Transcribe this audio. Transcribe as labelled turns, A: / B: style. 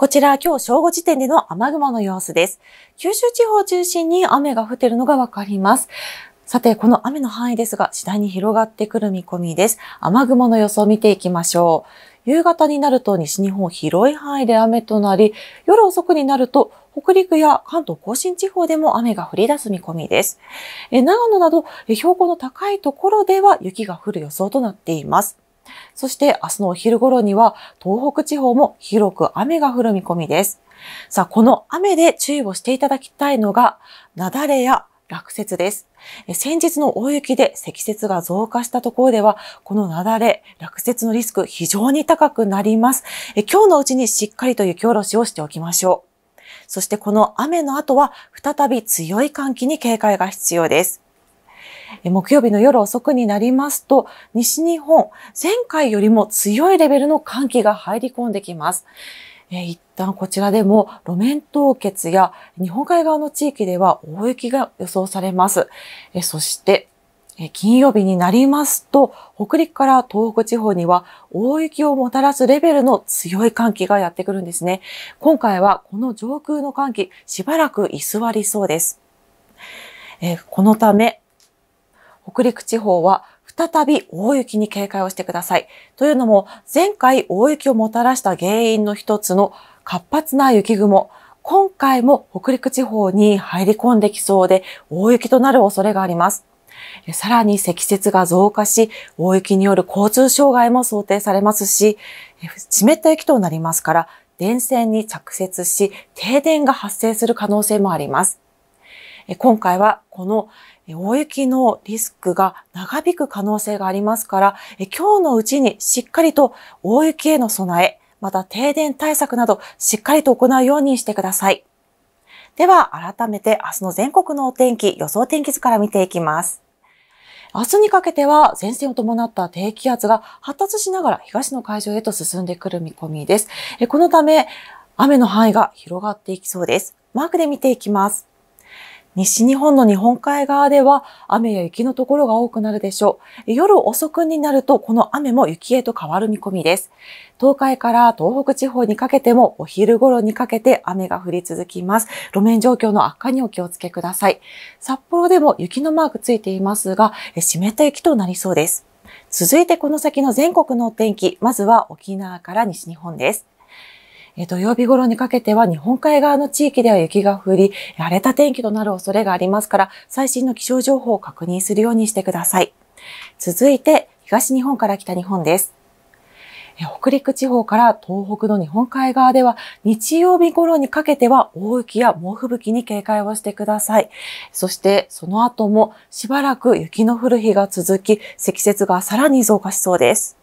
A: こちら今日正午時点での雨雲の様子です。九州地方を中心に雨が降っているのがわかります。さて、この雨の範囲ですが、次第に広がってくる見込みです。雨雲の予想を見ていきましょう。夕方になると西日本広い範囲で雨となり、夜遅くになると北陸や関東甲信地方でも雨が降り出す見込みです。長野など標高の高いところでは雪が降る予想となっています。そして明日のお昼頃には東北地方も広く雨が降る見込みです。さあ、この雨で注意をしていただきたいのが、雪崩や落雪です。先日の大雪で積雪が増加したところでは、この雪崩、落雪のリスク非常に高くなります。今日のうちにしっかりと雪下ろしをしておきましょう。そしてこの雨の後は再び強い寒気に警戒が必要です。木曜日の夜遅くになりますと、西日本、前回よりも強いレベルの寒気が入り込んできます。え一旦こちらでも路面凍結や日本海側の地域では大雪が予想されます。えそして、金曜日になりますと、北陸から東北地方には大雪をもたらすレベルの強い寒気がやってくるんですね。今回はこの上空の寒気、しばらく居座りそうです。えこのため、北陸地方は再び大雪に警戒をしてください。というのも、前回大雪をもたらした原因の一つの活発な雪雲、今回も北陸地方に入り込んできそうで、大雪となる恐れがあります。さらに積雪が増加し、大雪による交通障害も想定されますし、湿った雪となりますから、電線に着雪し、停電が発生する可能性もあります。今回はこの大雪のリスクが長引く可能性がありますから、今日のうちにしっかりと大雪への備え、また停電対策などしっかりと行うようにしてください。では改めて明日の全国のお天気、予想天気図から見ていきます。明日にかけては前線を伴った低気圧が発達しながら東の海上へと進んでくる見込みです。このため雨の範囲が広がっていきそうです。マークで見ていきます。西日本の日本海側では雨や雪のところが多くなるでしょう。夜遅くになるとこの雨も雪へと変わる見込みです。東海から東北地方にかけてもお昼頃にかけて雨が降り続きます。路面状況の悪化にお気をつけください。札幌でも雪のマークついていますが、湿った雪となりそうです。続いてこの先の全国のお天気、まずは沖縄から西日本です。土曜日頃にかけては日本海側の地域では雪が降り、荒れた天気となる恐れがありますから、最新の気象情報を確認するようにしてください。続いて、東日本から北日本です。北陸地方から東北の日本海側では日曜日頃にかけては大雪や猛吹雪に警戒をしてください。そしてその後もしばらく雪の降る日が続き積雪がさらに増加しそうです。